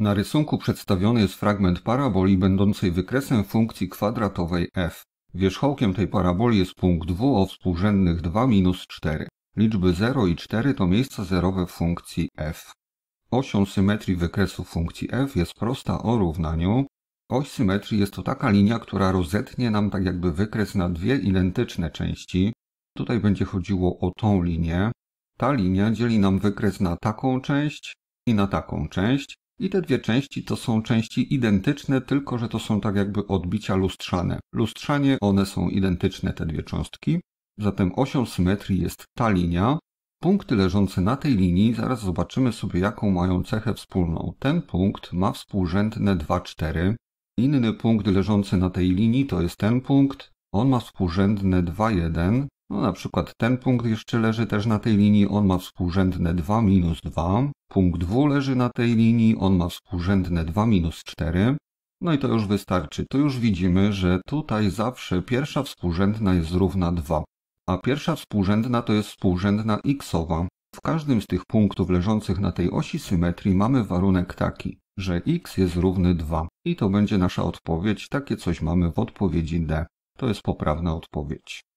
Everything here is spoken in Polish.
Na rysunku przedstawiony jest fragment paraboli będącej wykresem funkcji kwadratowej f. Wierzchołkiem tej paraboli jest punkt w o współrzędnych 2 minus 4. Liczby 0 i 4 to miejsca zerowe funkcji f. Osią symetrii wykresu funkcji f jest prosta o równaniu. Oś symetrii jest to taka linia, która rozetnie nam tak jakby wykres na dwie identyczne części. Tutaj będzie chodziło o tą linię. Ta linia dzieli nam wykres na taką część i na taką część. I te dwie części to są części identyczne, tylko że to są tak jakby odbicia lustrzane. Lustrzanie one są identyczne, te dwie cząstki. Zatem osią symetrii jest ta linia. Punkty leżące na tej linii, zaraz zobaczymy sobie jaką mają cechę wspólną. Ten punkt ma współrzędne 2, 4. Inny punkt leżący na tej linii to jest ten punkt. On ma współrzędne 2, 1. No na przykład ten punkt jeszcze leży też na tej linii, on ma współrzędne 2 minus 2. Punkt 2 leży na tej linii, on ma współrzędne 2 minus 4. No i to już wystarczy. Tu już widzimy, że tutaj zawsze pierwsza współrzędna jest równa 2, a pierwsza współrzędna to jest współrzędna xowa. W każdym z tych punktów leżących na tej osi symetrii mamy warunek taki, że x jest równy 2 i to będzie nasza odpowiedź. Takie coś mamy w odpowiedzi D. To jest poprawna odpowiedź.